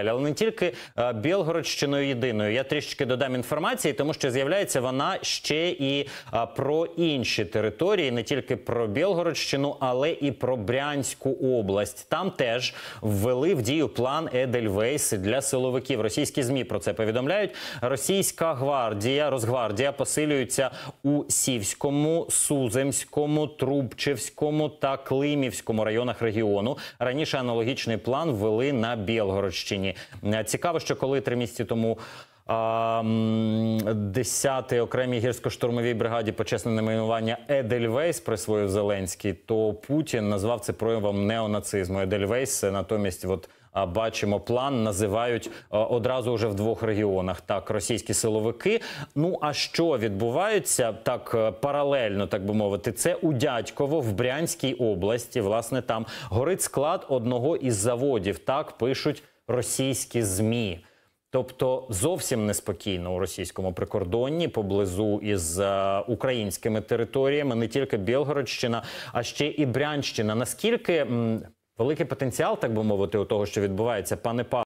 Але не тільки е, Білгородщиною єдиною. Я трішки додам інформації, тому що з'являється вона ще і е, про інші території, не тільки про Білгородщину, але і про Брянську область. Там теж ввели в дію план Едельвейс для силовиків. Російські змі про це повідомляють. Російська гвардія, Росгвардія посилюється у Сівському, Суземському, Трубчевському та Климівському районах регіону. Раніше аналогічний план ввели на Білгородщині. Україні. Е, цікаво, що коли три місяці тому. 10-й окремій гірсько-штурмовій бригаді почесне найменування Едельвейс присвоїв Зеленський, то Путін назвав це проявом неонацизму. Едельвейс е, натомість, от бачимо план, називають е, одразу вже в двох регіонах так російські силовики. Ну а що відбувається так паралельно, так би мовити, це у дядьково в Брянській області. Власне, там горить склад одного із заводів. Так пишуть російські змі. Тобто зовсім неспокійно у російському прикордонні поблизу із е, українськими територіями, не тільки Білгородщина, а ще і Брянщина. Наскільки м, великий потенціал, так би мовити, у того, що відбувається, пане Павло?